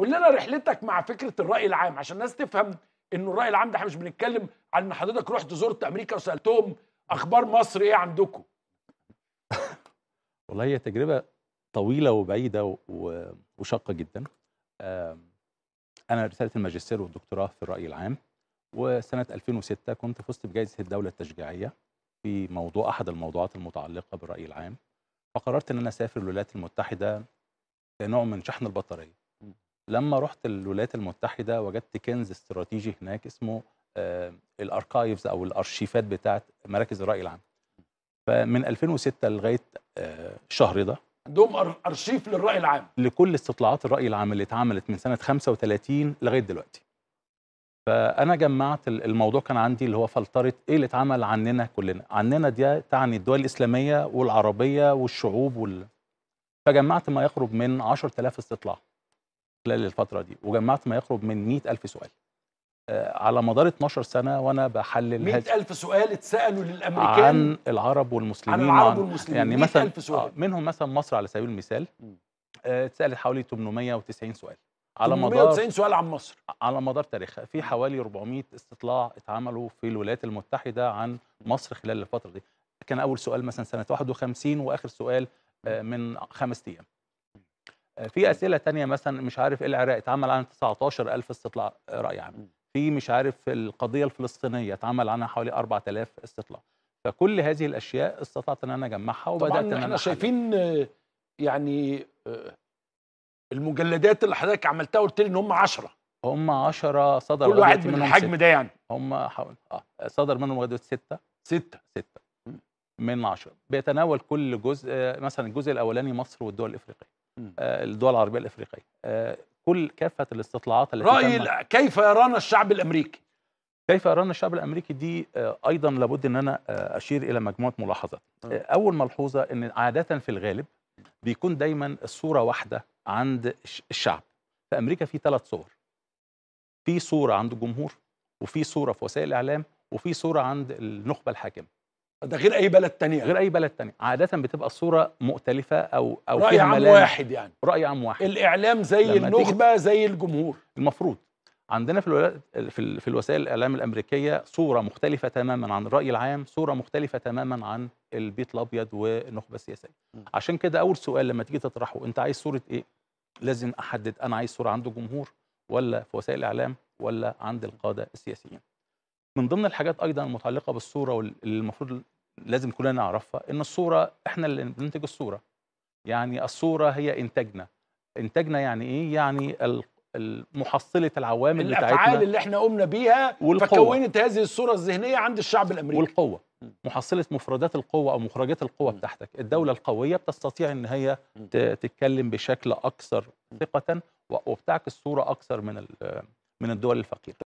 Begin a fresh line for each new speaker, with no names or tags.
قول لنا رحلتك مع فكره الراي العام عشان الناس تفهم انه الراي العام ده احنا مش بنتكلم عن ان حضرتك رحت زرت امريكا وسالتهم اخبار مصر ايه عندكم
والله هي تجربه طويله وبعيده وشاقه جدا انا رساله الماجستير والدكتوراه في الراي العام وسنه 2006 كنت فزت بجائزه الدوله التشجيعيه في موضوع احد الموضوعات المتعلقه بالراي العام فقررت ان انا اسافر الولايات المتحده كنوع من شحن البطاريه لما رحت الولايات المتحده وجدت كنز استراتيجي هناك اسمه آه، الاركايفز او الارشيفات بتاعه مراكز الراي العام فمن 2006 لغايه الشهر آه، ده عندهم
ارشيف للراي العام
لكل استطلاعات الراي العام اللي اتعملت من سنه 35 لغايه دلوقتي فانا جمعت الموضوع كان عندي اللي هو فلتره ايه اللي اتعمل عننا كلنا عننا دي تعني الدول الاسلاميه والعربيه والشعوب وال... فجمعت ما يقرب من 10000 استطلاع خلال الفترة دي وجمعت ما يقرب من 100 ألف سؤال آه، على مدار 12 سنة وأنا بحلل 100 ألف سؤال اتسألوا للأمريكان عن العرب والمسلمين عن العرب يعني والمسلمين يعني مثلا ألف سؤال. آه، منهم مثلا مصر على سبيل المثال آه، اتسألت حوالي 890 سؤال على مدار 90 سؤال عن مصر على مدار تاريخها في حوالي 400 استطلاع اتعملوا في الولايات المتحده عن مصر خلال الفتره دي كان اول سؤال مثلا سنه 51 واخر سؤال من خمس ايام في اسئله تانية مثلا مش عارف ايه العراق اتعمل عنها 19000 استطلاع راي عام في مش عارف القضيه الفلسطينيه اتعمل عنها حوالي 4000 استطلاع فكل هذه الاشياء استطعت ان انا اجمعها وبدات طبعاً ان احنا شايفين
يعني المجلدات اللي حضرتك عملتها
قلت لي ان هم 10 هم 10 صدر كل واحد من الحجم ده يعني هم حول اه صدر منهم لغايه سته سته سته من 10 بيتناول كل جزء آه، مثلا الجزء الاولاني مصر والدول الافريقيه آه، الدول العربيه الافريقيه آه، كل كافه الاستطلاعات التي راي كيف يرانا الشعب الامريكي كيف يرانا الشعب الامريكي دي آه، ايضا لابد ان انا اشير الى مجموعه ملاحظات اول ملحوظه ان عاده في الغالب بيكون دايما الصوره واحده عند الشعب في امريكا في ثلاث صور في صوره عند الجمهور وفي صوره في وسائل الاعلام وفي صوره عند النخبه الحاكمه ده غير اي بلد تانية غير اي بلد تانية عاده بتبقى الصوره مؤتلفه او او راي عام واحد يعني راي عام واحد الاعلام زي النخبه زي الجمهور المفروض عندنا في الولايات في, في الوسائل الاعلام الامريكيه صوره مختلفه تماما عن الراي العام صوره مختلفه تماما عن البيت الابيض والنخبه السياسيه عشان كده اول سؤال لما تيجي تطرحه انت عايز صوره ايه لازم احدد انا عايز صوره عند الجمهور ولا في وسائل الاعلام ولا عند القاده السياسيين من ضمن الحاجات ايضا المتعلقه بالصوره واللي المفروض لازم كلنا نعرفها ان الصوره احنا اللي بننتج الصوره يعني الصوره هي انتاجنا انتاجنا يعني ايه يعني محصله العوامل الافعال بتاعتنا اللي
احنا قمنا بيها فكونت
هذه الصوره الذهنيه عند الشعب الامريكي والقوه محصله مفردات القوه او مخرجات القوه بتاعتك الدوله القويه بتستطيع ان هي تتكلم بشكل اكثر ثقه وبتعكس صوره اكثر من من الدول الفقيره